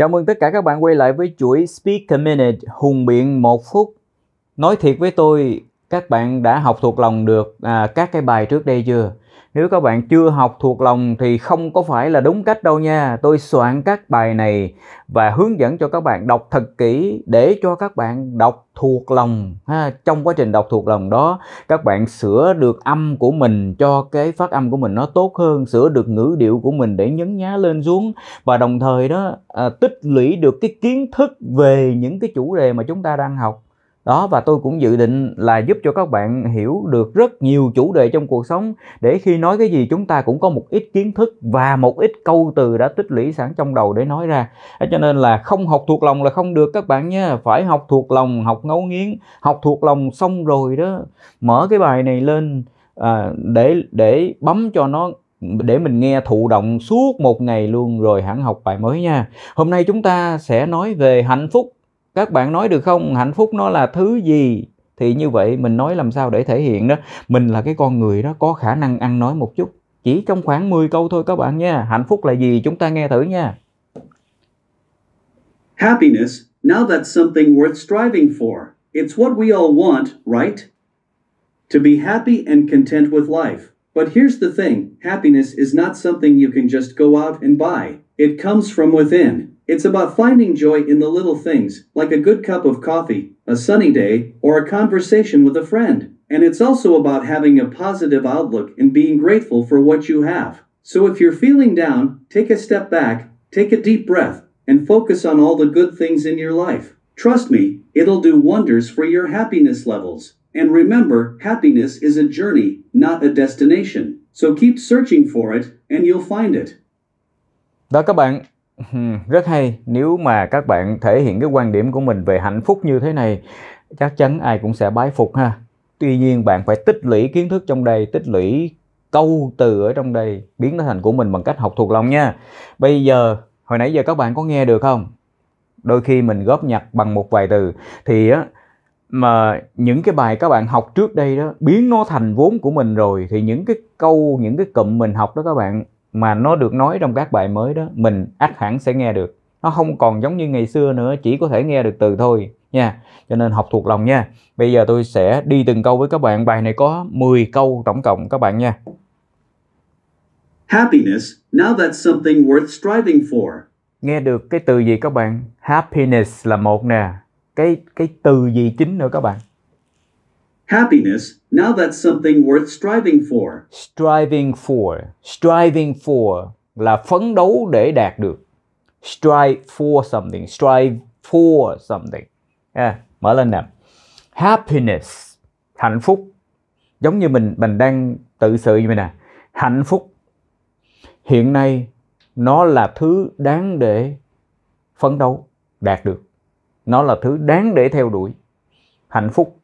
Chào mừng tất cả các bạn quay lại với chuỗi Speak a Minute Hùng biện một phút. Nói thiệt với tôi, các bạn đã học thuộc lòng được à, các cái bài trước đây chưa? Nếu các bạn chưa học thuộc lòng thì không có phải là đúng cách đâu nha. Tôi soạn các bài này và hướng dẫn cho các bạn đọc thật kỹ để cho các bạn đọc thuộc lòng. Ha, trong quá trình đọc thuộc lòng đó, các bạn sửa được âm của mình cho cái phát âm của mình nó tốt hơn, sửa được ngữ điệu của mình để nhấn nhá lên xuống và đồng thời đó à, tích lũy được cái kiến thức về những cái chủ đề mà chúng ta đang học đó và tôi cũng dự định là giúp cho các bạn hiểu được rất nhiều chủ đề trong cuộc sống để khi nói cái gì chúng ta cũng có một ít kiến thức và một ít câu từ đã tích lũy sẵn trong đầu để nói ra cho nên là không học thuộc lòng là không được các bạn nhé phải học thuộc lòng học ngấu nghiến học thuộc lòng xong rồi đó mở cái bài này lên à, để để bấm cho nó để mình nghe thụ động suốt một ngày luôn rồi hẳn học bài mới nha hôm nay chúng ta sẽ nói về hạnh phúc các bạn nói được không hạnh phúc nó là thứ gì thì như vậy mình nói làm sao để thể hiện đó mình là cái con người đó có khả năng ăn nói một chút chỉ trong khoảng 10 câu thôi các bạn nha hạnh phúc là gì chúng ta nghe thử nha happiness now that's something worth striving for it's what we all want right to be happy and content with life but here's the thing happiness is not something you can just go out and buy it comes from within It's about finding joy in the little things, like a good cup of coffee, a sunny day, or a conversation with a friend. And it's also about having a positive outlook and being grateful for what you have. So if you're feeling down, take a step back, take a deep breath, and focus on all the good things in your life. Trust me, it'll do wonders for your happiness levels. And remember, happiness is a journey, not a destination. So keep searching for it, and you'll find it. Và các bạn, rất hay nếu mà các bạn thể hiện cái quan điểm của mình về hạnh phúc như thế này chắc chắn ai cũng sẽ bái phục ha tuy nhiên bạn phải tích lũy kiến thức trong đây tích lũy câu từ ở trong đây biến nó thành của mình bằng cách học thuộc lòng nha bây giờ hồi nãy giờ các bạn có nghe được không đôi khi mình góp nhặt bằng một vài từ thì á mà những cái bài các bạn học trước đây đó biến nó thành vốn của mình rồi thì những cái câu những cái cụm mình học đó các bạn mà nó được nói trong các bài mới đó mình ắt hẳn sẽ nghe được nó không còn giống như ngày xưa nữa chỉ có thể nghe được từ thôi nha cho nên học thuộc lòng nha bây giờ tôi sẽ đi từng câu với các bạn bài này có 10 câu tổng cộng các bạn nha happiness now that's something worth striving for nghe được cái từ gì các bạn happiness là một nè cái cái từ gì chính nữa các bạn Happiness, now that's something worth striving for. Striving for, striving for là phấn đấu để đạt được. Strive for something, strive for something. À, mở lên nè. Happiness, hạnh phúc. Giống như mình mình đang tự sự như vậy nè. Hạnh phúc hiện nay nó là thứ đáng để phấn đấu đạt được. Nó là thứ đáng để theo đuổi. Hạnh phúc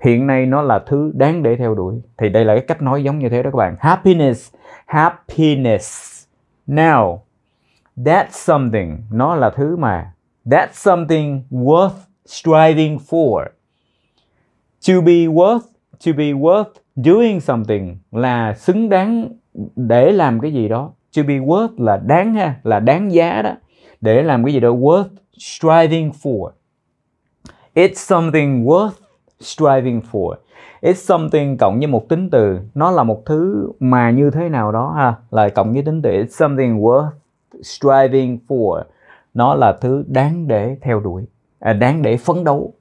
hiện nay nó là thứ đáng để theo đuổi thì đây là cái cách nói giống như thế đó các bạn happiness happiness now that's something nó là thứ mà that's something worth striving for to be worth to be worth doing something là xứng đáng để làm cái gì đó to be worth là đáng ha là đáng giá đó để làm cái gì đó worth striving for it's something worth striving for it's something cộng với một tính từ nó là một thứ mà như thế nào đó ha là cộng với tính từ it's something worth striving for nó là thứ đáng để theo đuổi à, đáng để phấn đấu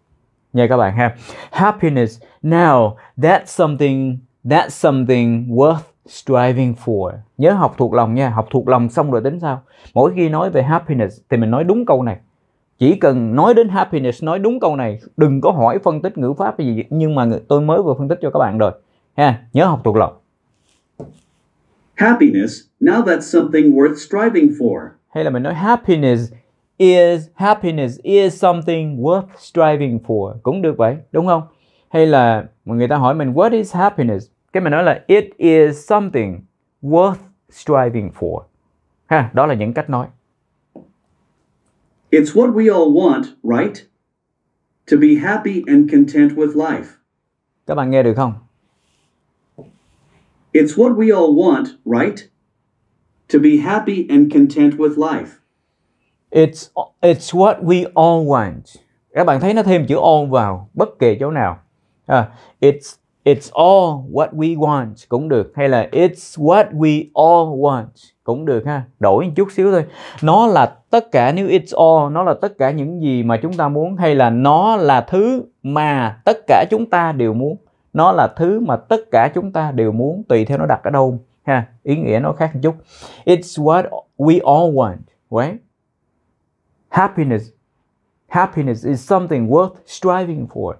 nha các bạn ha happiness now that's something that's something worth striving for nhớ học thuộc lòng nha học thuộc lòng xong rồi tính sao mỗi khi nói về happiness thì mình nói đúng câu này chỉ cần nói đến happiness nói đúng câu này đừng có hỏi phân tích ngữ pháp gì nhưng mà tôi mới vừa phân tích cho các bạn rồi ha nhớ học thuộc lòng happiness now that's something worth striving for hay là mình nói happiness is happiness is something worth striving for cũng được vậy đúng không hay là người ta hỏi mình what is happiness cái mình nói là it is something worth striving for ha đó là những cách nói It's what we all want, right? To be happy and content with life. Các bạn nghe được không? It's what we all want, right? To be happy and content with life. It's it's what we all want. Các bạn thấy nó thêm chữ all vào bất kể chỗ nào. À, it's It's all what we want cũng được hay là it's what we all want cũng được ha. Đổi một chút xíu thôi. Nó là tất cả nếu it's all nó là tất cả những gì mà chúng ta muốn hay là nó là thứ mà tất cả chúng ta đều muốn. Nó là thứ mà tất cả chúng ta đều muốn tùy theo nó đặt ở đâu ha. Ý nghĩa nó khác một chút. It's what we all want, right? Happiness Happiness is something worth striving for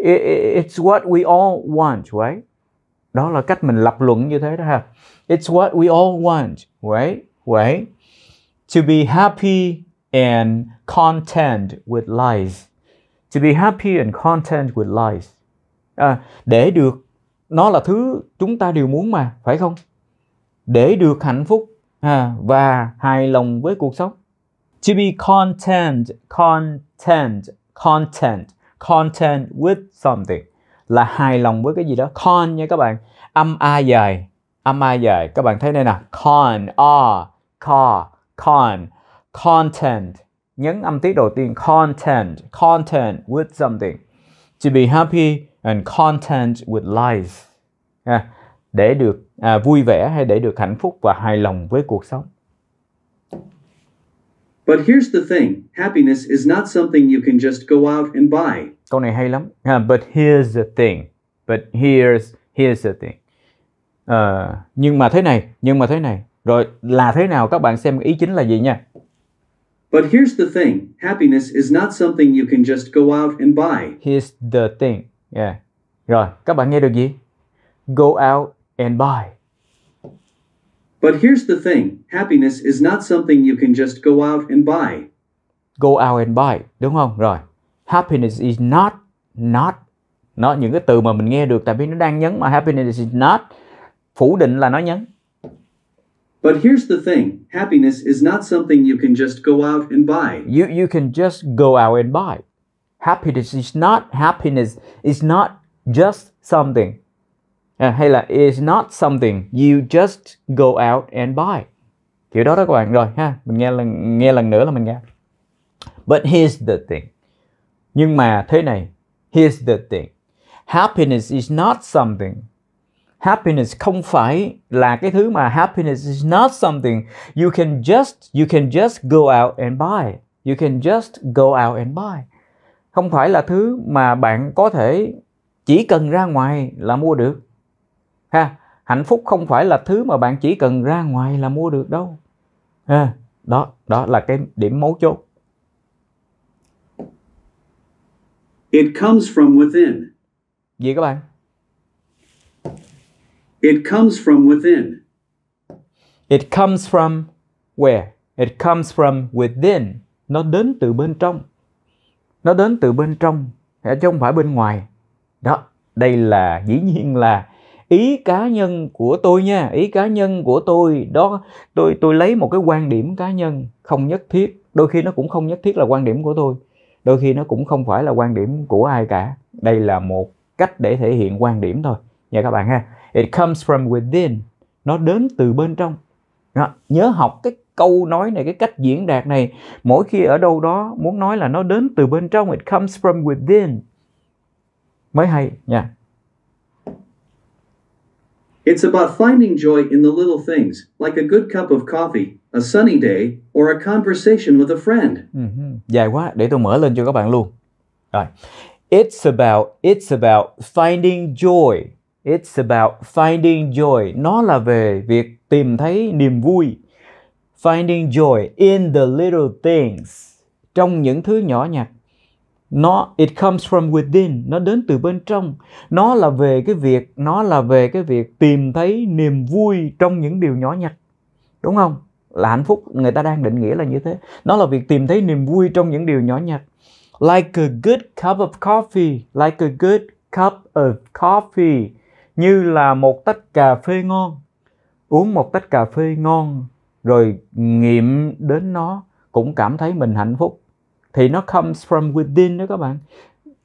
it's what we all want, right? Đó là cách mình lập luận như thế đó ha. It's what we all want, right? Right? To be happy and content with life. To be happy and content with life. À, để được nó là thứ chúng ta đều muốn mà, phải không? Để được hạnh phúc à, và hài lòng với cuộc sống. To be content, content, content content with something là hài lòng với cái gì đó con nha các bạn âm a dài âm a dài các bạn thấy đây nè con a co con content nhấn âm tiết đầu tiên content content with something to be happy and content with life à, để được à, vui vẻ hay để được hạnh phúc và hài lòng với cuộc sống But here's the thing, happiness is not something you can just go out and buy. Câu này hay lắm. Uh, but here's the thing. But here's here's the thing. Uh, nhưng mà thế này, nhưng mà thế này. Rồi là thế nào các bạn xem ý chính là gì nha. But here's the thing, happiness is not something you can just go out and buy. Here's the thing. Yeah. Rồi, các bạn nghe được gì? Go out and buy. But here's the thing, happiness is not something you can just go out and buy. Go out and buy, đúng không? Rồi. Happiness is not not nó những cái từ mà mình nghe được tại vì nó đang nhấn mà happiness is not phủ định là nó nhấn. But here's the thing, happiness is not something you can just go out and buy. You you can just go out and buy. Happiness is not happiness is not just something à, hay là is not something you just go out and buy kiểu đó đó các bạn rồi ha mình nghe lần nghe lần nữa là mình nghe but here's the thing nhưng mà thế này here's the thing happiness is not something happiness không phải là cái thứ mà happiness is not something you can just you can just go out and buy you can just go out and buy không phải là thứ mà bạn có thể chỉ cần ra ngoài là mua được ha hạnh phúc không phải là thứ mà bạn chỉ cần ra ngoài là mua được đâu ha đó đó là cái điểm mấu chốt It comes from within. Gì các bạn? It comes from within. It comes from where? It comes from within. Nó đến từ bên trong. Nó đến từ bên trong, chứ không phải bên ngoài. Đó, đây là dĩ nhiên là ý cá nhân của tôi nha ý cá nhân của tôi đó tôi tôi lấy một cái quan điểm cá nhân không nhất thiết đôi khi nó cũng không nhất thiết là quan điểm của tôi đôi khi nó cũng không phải là quan điểm của ai cả đây là một cách để thể hiện quan điểm thôi nha các bạn ha it comes from within nó đến từ bên trong đó. nhớ học cái câu nói này cái cách diễn đạt này mỗi khi ở đâu đó muốn nói là nó đến từ bên trong it comes from within mới hay nha It's about finding joy in the little things, like a good cup of coffee, a sunny day, or a conversation with a friend. Uh-huh. Dài quá, để tôi mở lên cho các bạn luôn. Rồi. It's about it's about finding joy. It's about finding joy. Nó là về việc tìm thấy niềm vui. Finding joy in the little things. Trong những thứ nhỏ nhặt nó it comes from within nó đến từ bên trong nó là về cái việc nó là về cái việc tìm thấy niềm vui trong những điều nhỏ nhặt đúng không là hạnh phúc người ta đang định nghĩa là như thế nó là việc tìm thấy niềm vui trong những điều nhỏ nhặt like a good cup of coffee like a good cup of coffee như là một tách cà phê ngon uống một tách cà phê ngon rồi nghiệm đến nó cũng cảm thấy mình hạnh phúc thì nó comes from within đó các bạn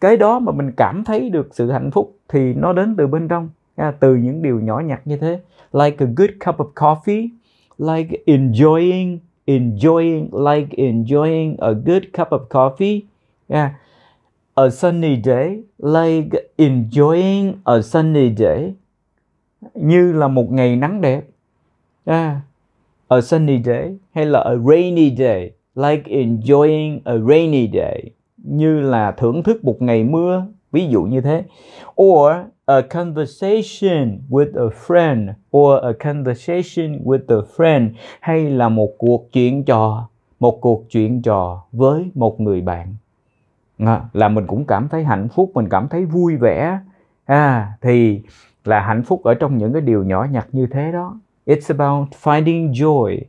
cái đó mà mình cảm thấy được sự hạnh phúc thì nó đến từ bên trong à, từ những điều nhỏ nhặt như thế like a good cup of coffee like enjoying enjoying like enjoying a good cup of coffee yeah. À, a sunny day like enjoying a sunny day như là một ngày nắng đẹp yeah. À, a sunny day hay là a rainy day like enjoying a rainy day như là thưởng thức một ngày mưa ví dụ như thế or a conversation with a friend or a conversation with a friend hay là một cuộc chuyện trò một cuộc chuyện trò với một người bạn là mình cũng cảm thấy hạnh phúc mình cảm thấy vui vẻ à thì là hạnh phúc ở trong những cái điều nhỏ nhặt như thế đó it's about finding joy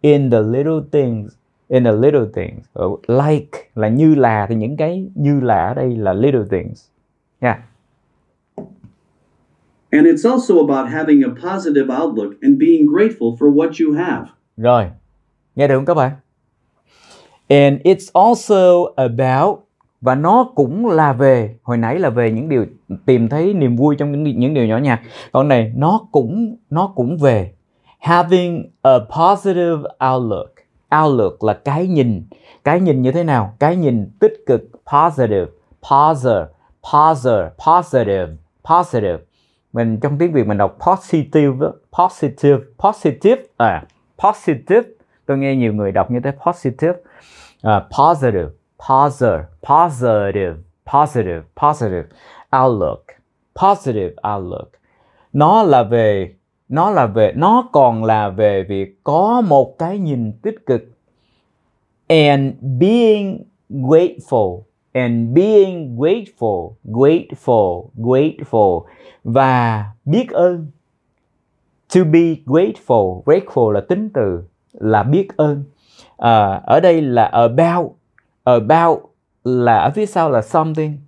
in the little things in the little things ờ, like là như là thì những cái như là ở đây là little things yeah And it's also about having a positive outlook and being grateful for what you have. Rồi. Nghe được không các bạn? And it's also about và nó cũng là về hồi nãy là về những điều tìm thấy niềm vui trong những những điều nhỏ nhặt. Còn này nó cũng nó cũng về having a positive outlook outlook là cái nhìn cái nhìn như thế nào cái nhìn tích cực positive positive positive positive positive mình trong tiếng việt mình đọc positive positive positive à positive tôi nghe nhiều người đọc như thế positive uh, positive positive positive positive positive outlook positive outlook nó là về nó là về nó còn là về việc có một cái nhìn tích cực and being grateful and being grateful grateful grateful và biết ơn to be grateful grateful là tính từ là biết ơn à, ở đây là about about là ở phía sau là something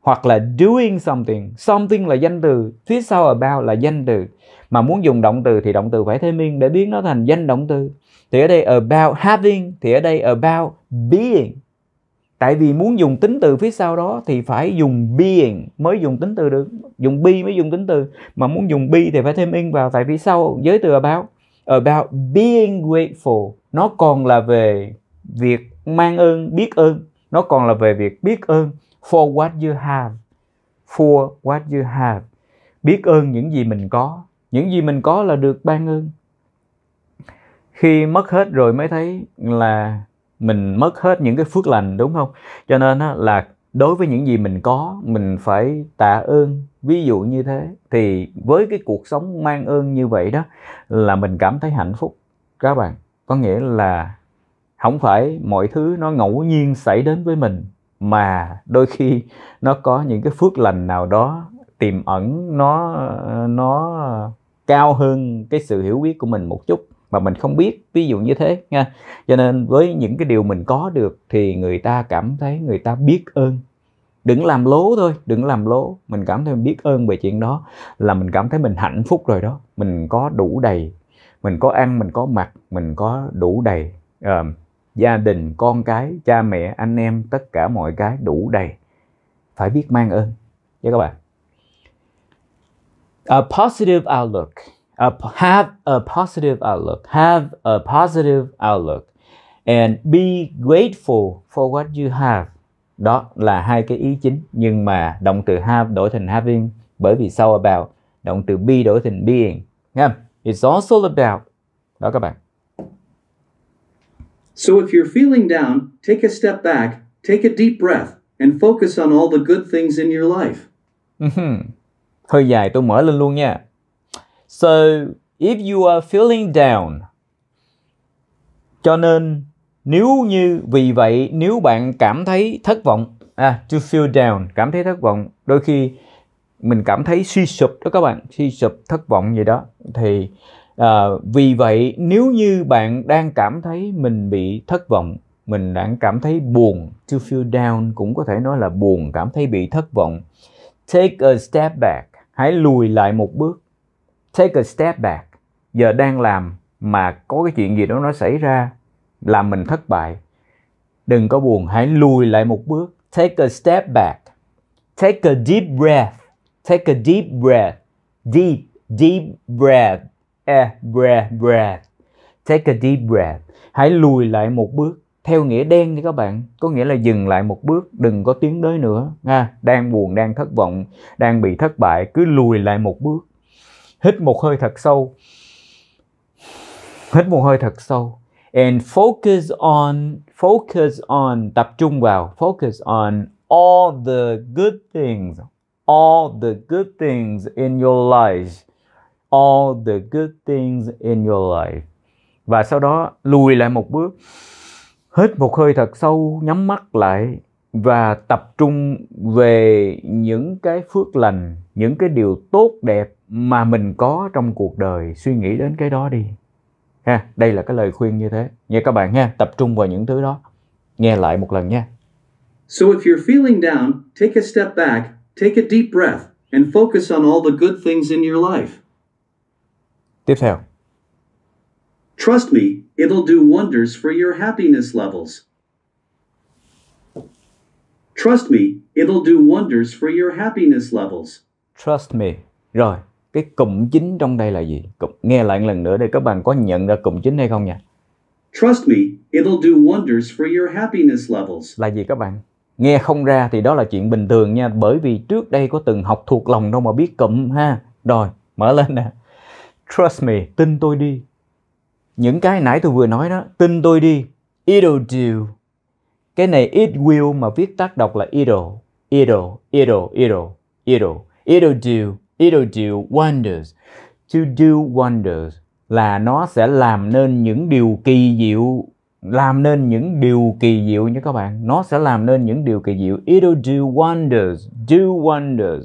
hoặc là doing something something là danh từ phía sau about là danh từ mà muốn dùng động từ thì động từ phải thêm in để biến nó thành danh động từ thì ở đây about having thì ở đây about being tại vì muốn dùng tính từ phía sau đó thì phải dùng being mới dùng tính từ được dùng be mới dùng tính từ mà muốn dùng be thì phải thêm in vào tại vì sau giới từ about about being grateful nó còn là về việc mang ơn biết ơn nó còn là về việc biết ơn for what you have for what you have biết ơn những gì mình có những gì mình có là được ban ơn khi mất hết rồi mới thấy là mình mất hết những cái phước lành đúng không cho nên là đối với những gì mình có mình phải tạ ơn ví dụ như thế thì với cái cuộc sống mang ơn như vậy đó là mình cảm thấy hạnh phúc các bạn có nghĩa là không phải mọi thứ nó ngẫu nhiên xảy đến với mình mà đôi khi nó có những cái phước lành nào đó tiềm ẩn nó nó cao hơn cái sự hiểu biết của mình một chút mà mình không biết ví dụ như thế nha cho nên với những cái điều mình có được thì người ta cảm thấy người ta biết ơn đừng làm lố thôi đừng làm lố mình cảm thấy mình biết ơn về chuyện đó là mình cảm thấy mình hạnh phúc rồi đó mình có đủ đầy mình có ăn mình có mặc mình có đủ đầy uh, gia đình con cái cha mẹ anh em tất cả mọi cái đủ đầy phải biết mang ơn với các bạn a positive outlook. have a positive outlook. Have a positive outlook. And be grateful for what you have. Đó là hai cái ý chính. Nhưng mà động từ have đổi thành having. Bởi vì sau about, động từ be đổi thành being. Yeah, It's also about. Đó các bạn. So if you're feeling down, take a step back, take a deep breath, and focus on all the good things in your life. Mm-hmm. hơi dài tôi mở lên luôn nha so if you are feeling down cho nên nếu như vì vậy nếu bạn cảm thấy thất vọng à to feel down cảm thấy thất vọng đôi khi mình cảm thấy suy sụp đó các bạn suy sụp thất vọng gì đó thì à, vì vậy nếu như bạn đang cảm thấy mình bị thất vọng mình đang cảm thấy buồn to feel down cũng có thể nói là buồn cảm thấy bị thất vọng take a step back hãy lùi lại một bước take a step back giờ đang làm mà có cái chuyện gì đó nó xảy ra làm mình thất bại đừng có buồn hãy lùi lại một bước take a step back take a deep breath take a deep breath deep deep breath eh, breath breath take a deep breath hãy lùi lại một bước theo nghĩa đen thì các bạn có nghĩa là dừng lại một bước đừng có tiến tới nữa nha đang buồn đang thất vọng đang bị thất bại cứ lùi lại một bước hít một hơi thật sâu hít một hơi thật sâu and focus on focus on tập trung vào focus on all the good things all the good things in your life all the good things in your life và sau đó lùi lại một bước hít một hơi thật sâu nhắm mắt lại và tập trung về những cái phước lành những cái điều tốt đẹp mà mình có trong cuộc đời suy nghĩ đến cái đó đi ha đây là cái lời khuyên như thế nha các bạn ha tập trung vào những thứ đó nghe lại một lần nha So if you're feeling down, take a step back, take a deep breath and focus on all the good things in your life. Tiếp theo. Trust me, it'll do wonders for your happiness levels. Trust me, it'll do wonders for your happiness levels. Trust me. Rồi, cái cụm chính trong đây là gì? Cụm, nghe lại lần nữa để các bạn có nhận ra cụm chính hay không nha. Trust me, it'll do wonders for your happiness levels. Là gì các bạn? Nghe không ra thì đó là chuyện bình thường nha, bởi vì trước đây có từng học thuộc lòng đâu mà biết cụm ha. Rồi, mở lên nè. Trust me, tin tôi đi, những cái nãy tôi vừa nói đó tin tôi đi it'll do cái này it will mà viết tắt đọc là it'll it'll it'll it'll it'll it'll do it'll do wonders to do wonders là nó sẽ làm nên những điều kỳ diệu làm nên những điều kỳ diệu nha các bạn nó sẽ làm nên những điều kỳ diệu it'll do wonders do wonders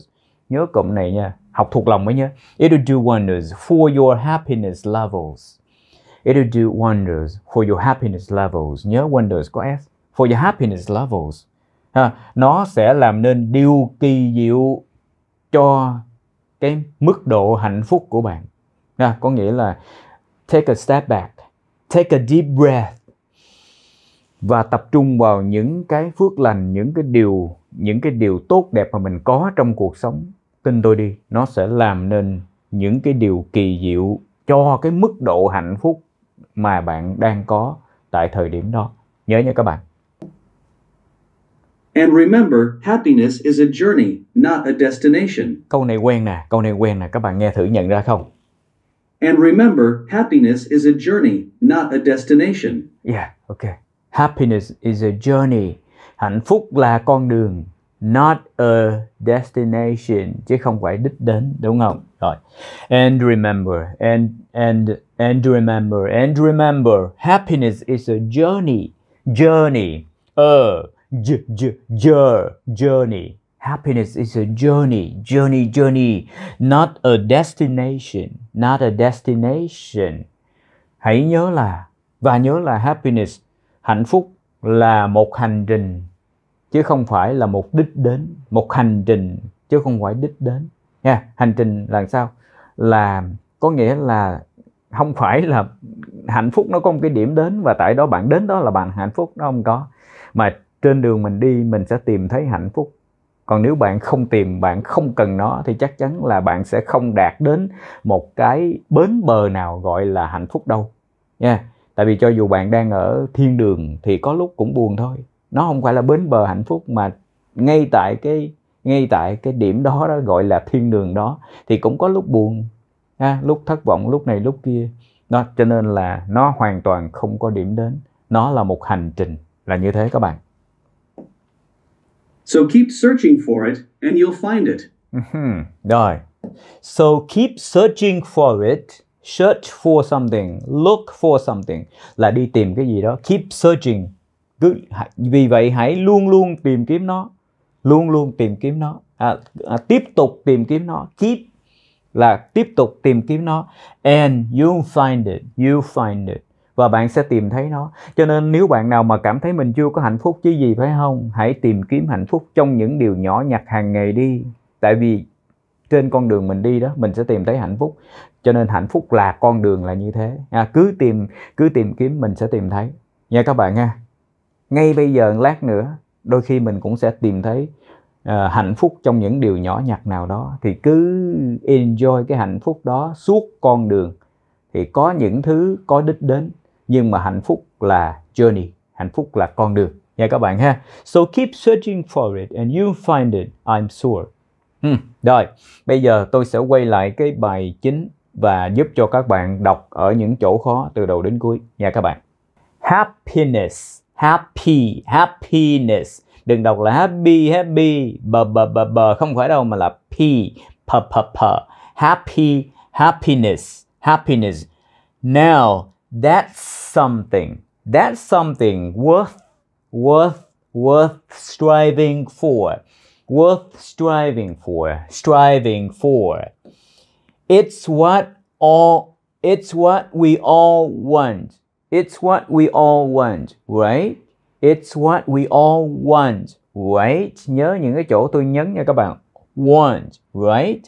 nhớ cụm này nha học thuộc lòng mới nhớ it'll do wonders for your happiness levels It'll do wonders for your happiness levels. Nhớ wonders có S. For your happiness levels. Ha, nó sẽ làm nên điều kỳ diệu cho cái mức độ hạnh phúc của bạn. Ha, có nghĩa là take a step back, take a deep breath và tập trung vào những cái phước lành, những cái điều những cái điều tốt đẹp mà mình có trong cuộc sống. Tin tôi đi, nó sẽ làm nên những cái điều kỳ diệu cho cái mức độ hạnh phúc mà bạn đang có tại thời điểm đó. Nhớ nha các bạn. And remember, happiness is a journey, not a destination. Câu này quen nè, câu này quen nè, các bạn nghe thử nhận ra không? And remember, happiness is a journey, not a destination. Yeah, okay. Happiness is a journey. Hạnh phúc là con đường, not a destination chứ không phải đích đến đúng không? Rồi. And remember and and And remember, and remember, happiness is a journey. Journey. A. J, j, j, journey. Happiness is a journey. Journey, journey. Not a destination. Not a destination. Hãy nhớ là, và nhớ là happiness, hạnh phúc là một hành trình, chứ không phải là một đích đến. Một hành trình, chứ không phải đích đến. Nha, hành trình là sao? Là có nghĩa là không phải là hạnh phúc nó có một cái điểm đến và tại đó bạn đến đó là bạn hạnh phúc nó không có mà trên đường mình đi mình sẽ tìm thấy hạnh phúc còn nếu bạn không tìm bạn không cần nó thì chắc chắn là bạn sẽ không đạt đến một cái bến bờ nào gọi là hạnh phúc đâu nha yeah. tại vì cho dù bạn đang ở thiên đường thì có lúc cũng buồn thôi nó không phải là bến bờ hạnh phúc mà ngay tại cái ngay tại cái điểm đó đó gọi là thiên đường đó thì cũng có lúc buồn ha lúc thất vọng lúc này lúc kia đó cho nên là nó hoàn toàn không có điểm đến nó là một hành trình là như thế các bạn So keep searching for it and you'll find it. Rồi. So keep searching for it. Search for something, look for something là đi tìm cái gì đó. Keep searching. Cứ vì vậy hãy luôn luôn tìm kiếm nó, luôn luôn tìm kiếm nó. À, à, tiếp tục tìm kiếm nó. Keep là tiếp tục tìm kiếm nó and you find it you find it và bạn sẽ tìm thấy nó cho nên nếu bạn nào mà cảm thấy mình chưa có hạnh phúc chứ gì phải không hãy tìm kiếm hạnh phúc trong những điều nhỏ nhặt hàng ngày đi tại vì trên con đường mình đi đó mình sẽ tìm thấy hạnh phúc cho nên hạnh phúc là con đường là như thế à, cứ tìm cứ tìm kiếm mình sẽ tìm thấy nha các bạn ha ngay bây giờ lát nữa đôi khi mình cũng sẽ tìm thấy Ờ, hạnh phúc trong những điều nhỏ nhặt nào đó thì cứ enjoy cái hạnh phúc đó suốt con đường thì có những thứ có đích đến nhưng mà hạnh phúc là journey hạnh phúc là con đường nha các bạn ha so keep searching for it and you find it I'm sure hmm. rồi bây giờ tôi sẽ quay lại cái bài chính và giúp cho các bạn đọc ở những chỗ khó từ đầu đến cuối nha các bạn happiness happy happiness đừng đọc là happy happy bờ bờ bờ bờ không phải đâu mà là p p p p happy happiness happiness now that's something that's something worth worth worth striving for worth striving for striving for it's what all it's what we all want it's what we all want right it's what we all want, right? Nhớ những cái chỗ tôi nhấn nha các bạn. Want, right?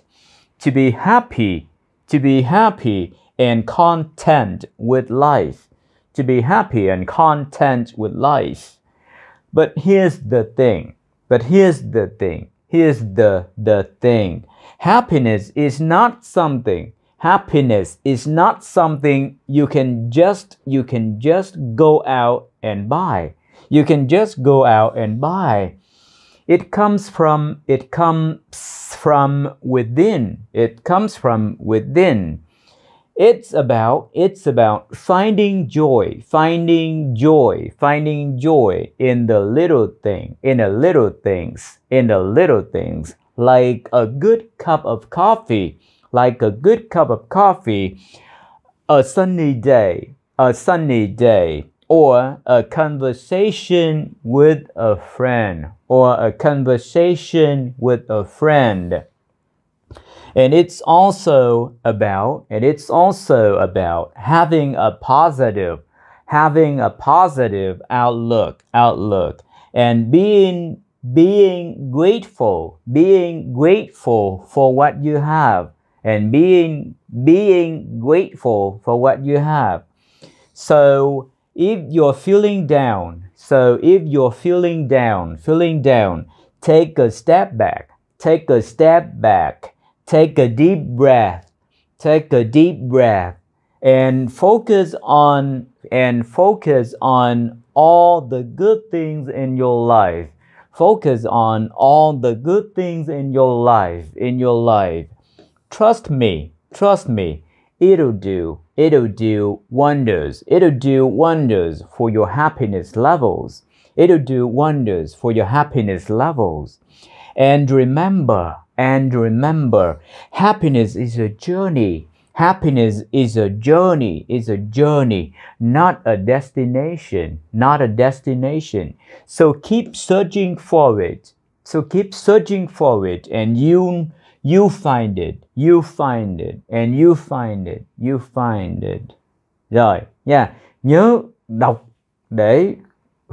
To be happy, to be happy and content with life. To be happy and content with life. But here's the thing. But here's the thing. Here's the the thing. Happiness is not something happiness is not something you can just you can just go out and buy you can just go out and buy. It comes from, it comes from within. It comes from within. It's about, it's about finding joy, finding joy, finding joy in the little thing, in the little things, in the little things, like a good cup of coffee, like a good cup of coffee, a sunny day, a sunny day or a conversation with a friend or a conversation with a friend and it's also about and it's also about having a positive having a positive outlook outlook and being being grateful being grateful for what you have and being being grateful for what you have so if you're feeling down, so if you're feeling down, feeling down, take a step back, take a step back, take a deep breath, take a deep breath, and focus on and focus on all the good things in your life. Focus on all the good things in your life, in your life. Trust me, trust me. It'll do, it'll do wonders, it'll do wonders for your happiness levels. It'll do wonders for your happiness levels. And remember, and remember, happiness is a journey. Happiness is a journey, is a journey, not a destination, not a destination. So keep searching for it. So keep searching for it and you, you'll find it. You find it and you find it, you find it. Rồi nha, yeah. nhớ đọc để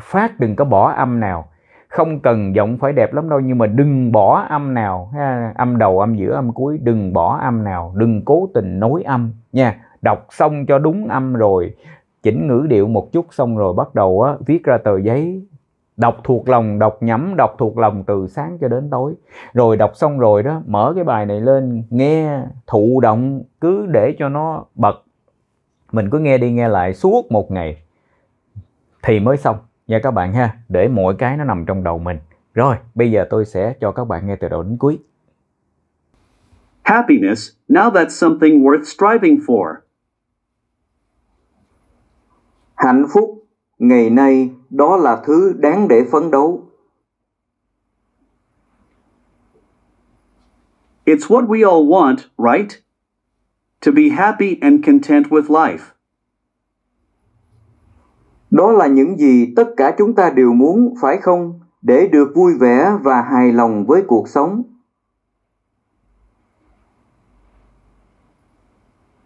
phát đừng có bỏ âm nào. Không cần giọng phải đẹp lắm đâu nhưng mà đừng bỏ âm nào, ha. âm đầu, âm giữa, âm cuối đừng bỏ âm nào, đừng cố tình nối âm nha. Đọc xong cho đúng âm rồi chỉnh ngữ điệu một chút xong rồi bắt đầu á, viết ra tờ giấy đọc thuộc lòng đọc nhắm đọc thuộc lòng từ sáng cho đến tối rồi đọc xong rồi đó mở cái bài này lên nghe thụ động cứ để cho nó bật mình cứ nghe đi nghe lại suốt một ngày thì mới xong nha các bạn ha để mọi cái nó nằm trong đầu mình rồi bây giờ tôi sẽ cho các bạn nghe từ đầu đến cuối Happiness, now that's something worth striving for. Hạnh phúc ngày nay đó là thứ đáng để phấn đấu. It's what we all want, right? To be happy and content with life. Đó là những gì tất cả chúng ta đều muốn, phải không? Để được vui vẻ và hài lòng với cuộc sống.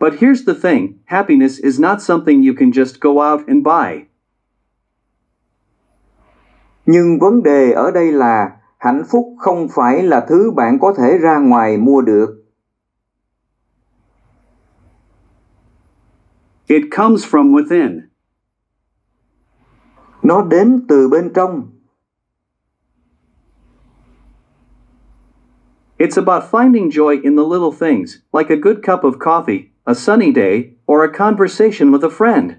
But here's the thing happiness is not something you can just go out and buy. Nhưng vấn đề ở đây là hạnh phúc không phải là thứ bạn có thể ra ngoài mua được. It comes from within. Nó đến từ bên trong. It's about finding joy in the little things, like a good cup of coffee, a sunny day, or a conversation with a friend.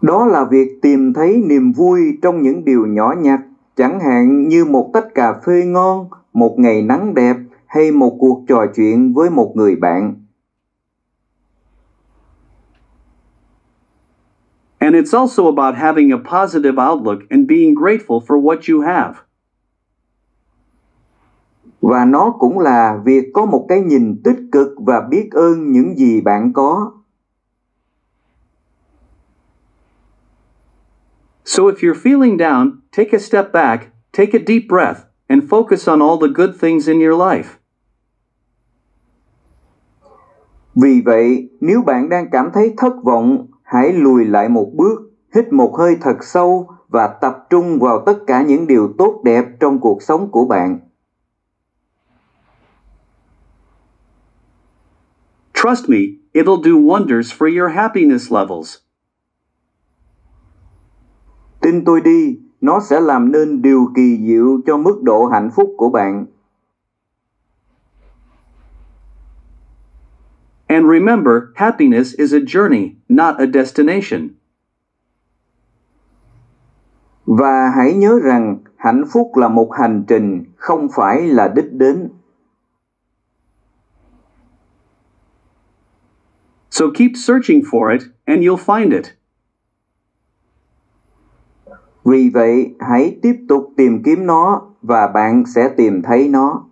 Đó là việc tìm thấy niềm vui trong những điều nhỏ nhặt, chẳng hạn như một tách cà phê ngon, một ngày nắng đẹp hay một cuộc trò chuyện với một người bạn. And it's also about having a positive outlook and being grateful for what you have. Và nó cũng là việc có một cái nhìn tích cực và biết ơn những gì bạn có. So if you're feeling down, take a step back, take a deep breath, and focus on all the good things in your life. Vì vậy, nếu bạn đang cảm thấy thất vọng, hãy lùi lại một bước, hít một hơi thật sâu và tập trung vào tất cả những điều tốt đẹp trong cuộc sống của bạn. Trust me, it'll do wonders for your happiness levels. Tin tôi đi, nó sẽ làm nên điều kỳ diệu cho mức độ hạnh phúc của bạn. And remember, happiness is a journey, not a destination. Và hãy nhớ rằng hạnh phúc là một hành trình, không phải là đích đến. So keep searching for it and you'll find it. Vì vậy, hãy tiếp tục tìm kiếm nó và bạn sẽ tìm thấy nó.